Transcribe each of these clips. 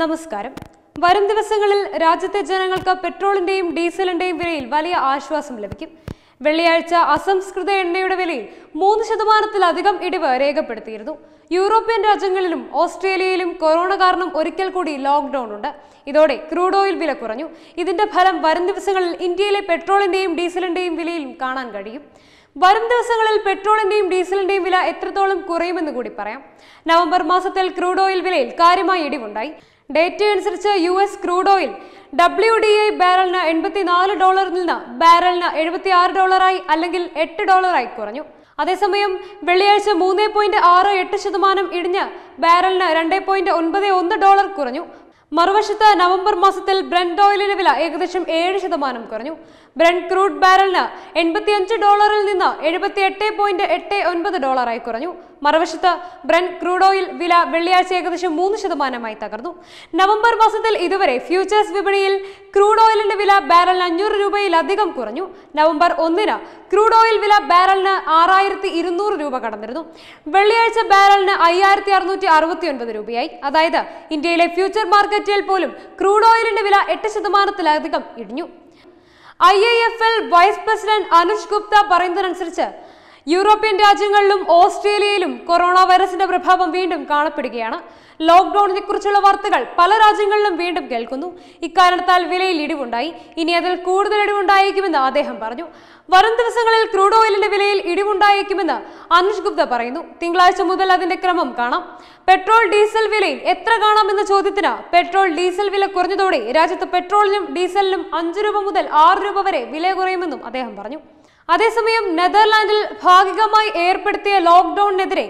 നമസ്കാരം വരും ദിവസങ്ങളിൽ രാജ്യത്തെ ജനങ്ങൾക്ക് പെട്രോളിന്റെയും ഡീസലിന്റെയും വിലയിൽ വലിയ ആശ്വാസം ലഭിക്കും വെള്ളിയാഴ്ച അസംസ്കൃത എണ്ണയുടെ വിലയിൽ മൂന്ന് ശതമാനത്തിലധികം ഇടിവ് രേഖപ്പെടുത്തിയിരുന്നു യൂറോപ്യൻ രാജ്യങ്ങളിലും ഓസ്ട്രേലിയയിലും കൊറോണ കാരണം ഒരിക്കൽ കൂടി ലോക്ക്ഡൌൺ ഉണ്ട് ഇതോടെ ക്രൂഡ് ഓയിൽ വില കുറഞ്ഞു ഇതിന്റെ ഫലം വരും ദിവസങ്ങളിൽ ഇന്ത്യയിലെ പെട്രോളിന്റെയും ഡീസലിന്റെയും വിലയിലും കാണാൻ കഴിയും വരും ദിവസങ്ങളിൽ പെട്രോളിന്റെയും ഡീസലിന്റെയും വില എത്രത്തോളം കുറയുമെന്ന് കൂടി പറയാം നവംബർ മാസത്തിൽ ക്രൂഡ് ഓയിൽ വിലയിൽ കാര്യമായ ഇടിവുണ്ടായി ഡേറ്റയനുസരിച്ച് U S crude oil W D I ബാരലിന് എൺപത്തിനാല് ഡോളറിൽ നിന്ന് ബാരലിന് എഴുപത്തിയാറ് ഡോളറായി അല്ലെങ്കിൽ എട്ട് ഡോളറായി കുറഞ്ഞു അതേസമയം വെള്ളിയാഴ്ച മൂന്ന് പോയിന്റ് ആറ് എട്ട് ശതമാനം ഇടിഞ്ഞ് ബാരലിന് രണ്ട് പോയിന്റ് ഒൻപത് ഒന്ന് ഡോളർ കുറഞ്ഞു മറുവശത്ത് നവംബർ മാസത്തിൽ ബ്രണ്ട് ഓയിലിന് വില ഏകദേശം ഏഴ് ശതമാനം കുറഞ്ഞു ബ്രണ്ട് ക്രൂഡ് ബാരലിന് എൺപത്തിയഞ്ച് ഡോളറിൽ നിന്ന് എഴുപത്തിയെട്ട് പോയിന്റ് എട്ട് ഒൻപത് ഡോളറായി കുറഞ്ഞു മറുവശത്ത് ബ്രണ്ട് ക്രൂഡ് ഓയിൽ വില വെള്ളിയാഴ്ച ഏകദേശം മൂന്ന് ശതമാനമായി തകർന്നു നവംബർ മാസത്തിൽ ഇതുവരെ ഫ്യൂച്ചേഴ്സ് വിപണിയിൽ ക്രൂഡ് ഓയിലിന്റെ വില ബാരലിന് അഞ്ഞൂറ് രൂപയിലധികം കുറഞ്ഞു നവംബർ ഒന്നിന് ക്രൂഡ് ഓയിൽ വില ബാരലിന് ആറായിരത്തി ഇരുന്നൂറ് രൂപ കടന്നിരുന്നു വെള്ളിയാഴ്ച ബാരലിന് അയ്യായിരത്തി അറുന്നൂറ്റി അറുപത്തി ഒൻപത് രൂപയായി അതായത് ഇന്ത്യയിലെ ഫ്യൂച്ചർ മാർക്കറ്റ് പറ്റിയാൽ പോലും ക്രൂഡ് ഓയിലിന്റെ വില എട്ട് ശതമാനത്തിലധികം ഇടിഞ്ഞു I A F L vice president Anuj Gupta പറയുന്നതിനനുസരിച്ച് യൂറോപ്യൻ രാജ്യങ്ങളിലും ഓസ്ട്രേലിയയിലും കൊറോണ വൈറസിന്റെ പ്രഭാവം വീണ്ടും കാണപ്പെടുകയാണ് ലോക്ക്ഡൌണിനെ കുറിച്ചുള്ള വാർത്തകൾ പല രാജ്യങ്ങളിലും വീണ്ടും കേൾക്കുന്നു ഇക്കാരണത്താൽ വിലയിൽ ഇടിവുണ്ടായി ഇനി അതിൽ കൂടുതൽ ഇടിവുണ്ടായേക്കുമെന്ന് അദ്ദേഹം പറഞ്ഞു വരും ദിവസങ്ങളിൽ ക്രൂഡ് ഓയിലിന്റെ വിലയിൽ ഇടിവുണ്ടായേക്കുമെന്ന് അനുഷ് ഗുപ്ത പറയുന്നു തിങ്കളാഴ്ച മുതൽ അതിന്റെ ക്രമം കാണാം പെട്രോൾ ഡീസൽ വിലയിൽ എത്ര കാണാമെന്ന ചോദ്യത്തിന് പെട്രോൾ ഡീസൽ വില കുറഞ്ഞതോടെ രാജ്യത്ത് പെട്രോളിനും ഡീസലിനും അഞ്ചു രൂപ മുതൽ ആറ് രൂപ വരെ വില കുറയുമെന്നും അദ്ദേഹം പറഞ്ഞു അതേസമയം നെതർലാൻഡിൽ ഭാഗികമായി ഏർപ്പെടുത്തിയ ലോക്ക്ഡൌണിനെതിരെ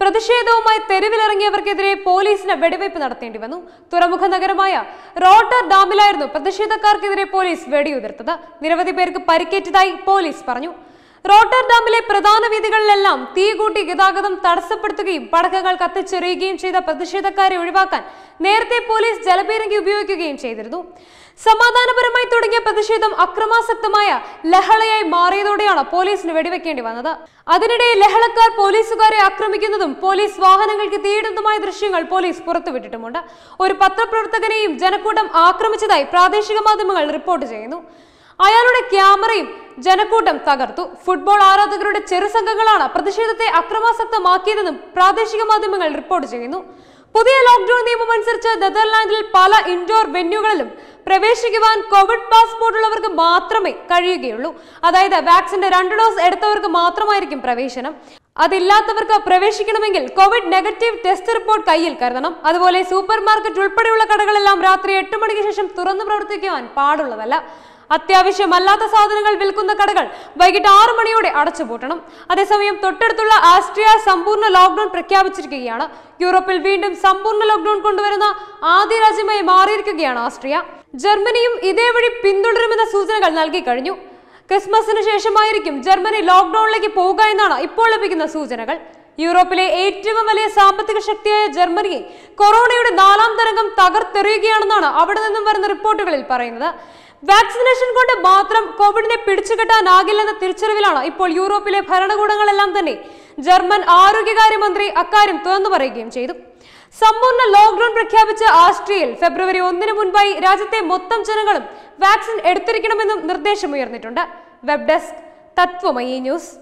പ്രതിഷേധവുമായി തെരുവിലിറങ്ങിയവർക്കെതിരെ പോലീസിന് വെടിവയ്പ് നടത്തേണ്ടി വന്നു തുറമുഖ നഗരമായ റോട്ടർ ഡാമിലായിരുന്നു പ്രതിഷേധക്കാർക്കെതിരെ പോലീസ് വെടിയുതിർത്തത് നിരവധി പേർക്ക് പരിക്കേറ്റതായി പോലീസ് പറഞ്ഞു റോട്ടർഡാമിലെ പ്രധാന വീതികളിലെല്ലാം തീകൂട്ടി ഗതാഗതം തടസ്സപ്പെടുത്തുകയും പടക്കങ്ങൾ കത്തിച്ചെറിയുകയും ചെയ്ത പ്രതിഷേധക്കാരെ ഒഴിവാക്കാൻ നേരത്തെ പോലീസ് ജലപീരങ്കി ഉപയോഗിക്കുകയും ചെയ്തിരുന്നു സമാധാനപരമായി തുടങ്ങിയ പ്രതിഷേധം അക്രമാസക്തമായ ലഹളയായി മാറിയതോടെയാണ് പോലീസിന് വെടിവെക്കേണ്ടി വന്നത് അതിനിടെ ലഹളക്കാർ പോലീസുകാരെ ആക്രമിക്കുന്നതും പോലീസ് വാഹനങ്ങൾക്ക് തീയിടുന്നതുമായ ദൃശ്യങ്ങൾ പോലീസ് പുറത്തുവിട്ടിട്ടുമുണ്ട് ഒരു പത്രപ്രവർത്തകനെയും ജനക്കൂട്ടം ആക്രമിച്ചതായി പ്രാദേശിക മാധ്യമങ്ങൾ റിപ്പോർട്ട് ചെയ്യുന്നു അയാളുടെ ക്യാമറയും ജനക്കൂട്ടം തകർത്തു ഫുട്ബോൾ ആരാധകരുടെ ചെറു സംഘങ്ങളാണ് പ്രതിഷേധത്തെ അക്രമാസക്തമാക്കിയതെന്നും പ്രാദേശിക മാധ്യമങ്ങൾ റിപ്പോർട്ട് ചെയ്യുന്നു പുതിയ ലോക്ഡൌൺ നിയമം അനുസരിച്ച് നെതർലാൻഡിൽ പല ഇൻഡോർ വെന്യൂകളിലും പ്രവേശിക്കുവാൻ കോവിഡ് പാസ്പോർട്ട് ഉള്ളവർക്ക് മാത്രമേ കഴിയുകയുള്ളൂ അതായത് വാക്സിന്റെ രണ്ട് ഡോസ് എടുത്തവർക്ക് മാത്രമായിരിക്കും പ്രവേശനം അതില്ലാത്തവർക്ക് പ്രവേശിക്കണമെങ്കിൽ കോവിഡ് നെഗറ്റീവ് ടെസ്റ്റ് റിപ്പോർട്ട് കയ്യിൽ കരുതണം അതുപോലെ സൂപ്പർ മാർക്കറ്റ് ഉൾപ്പെടെയുള്ള കടകളെല്ലാം രാത്രി എട്ട് മണിക്ക് ശേഷം തുറന്നു പ്രവർത്തിക്കുവാൻ പാടുള്ളതല്ല അത്യാവശ്യമല്ലാത്ത സാധനങ്ങൾ വിൽക്കുന്ന കടകൾ വൈകിട്ട് ആറു മണിയോടെ അടച്ചുപൂട്ടണം അതേസമയം തൊട്ടടുത്തുള്ള ആസ്ട്രിയ സമ്പൂർണ്ണ ലോക്ഡൌൺ പ്രഖ്യാപിച്ചിരിക്കുകയാണ് യൂറോപ്പിൽ വീണ്ടും സമ്പൂർണ്ണ ലോക്ഡൌൺ കൊണ്ടുവരുന്ന ആദ്യ രാജ്യമായി മാറിയിരിക്കുകയാണ് ആസ്ട്രിയ ജർമ്മനിയും ഇതേവഴി പിന്തുടരുമെന്ന സൂചനകൾ നൽകി കഴിഞ്ഞു ക്രിസ്മസിന് ശേഷമായിരിക്കും ജർമ്മനി ലോക്ഡൌണിലേക്ക് പോവുക എന്നാണ് ഇപ്പോൾ ലഭിക്കുന്ന സൂചനകൾ യൂറോപ്പിലെ ഏറ്റവും വലിയ സാമ്പത്തിക ശക്തിയായ ജർമ്മനിയെ കൊറോണയുടെ നാലാം തരംഗം തകർത്തെറിയുകയാണെന്നാണ് അവിടെ നിന്നും വരുന്ന റിപ്പോർട്ടുകളിൽ പറയുന്നത് വാക്സിനേഷൻ കൊണ്ട് മാത്രം കോവിഡിനെ പിടിച്ചുകെട്ടാനാകില്ലെന്ന തിരിച്ചറിവിലാണ് ഇപ്പോൾ യൂറോപ്പിലെ ഭരണകൂടങ്ങളെല്ലാം തന്നെ ജർമ്മൻ ആരോഗ്യകാര്യമന്ത്രി അക്കാര്യം തുറന്നു പറയുകയും ചെയ്തു സമ്പൂർണ്ണ ലോക്ക്ഡൌൺ പ്രഖ്യാപിച്ച ആസ്ട്രിയയിൽ ഫെബ്രുവരി ഒന്നിന് മുൻപായി രാജ്യത്തെ മൊത്തം ജനങ്ങളും വാക്സിൻ എടുത്തിരിക്കണമെന്നും നിർദ്ദേശമുയർന്നിട്ടുണ്ട് വെബ് ഡെസ്ക് തത്വമയി ന്യൂസ്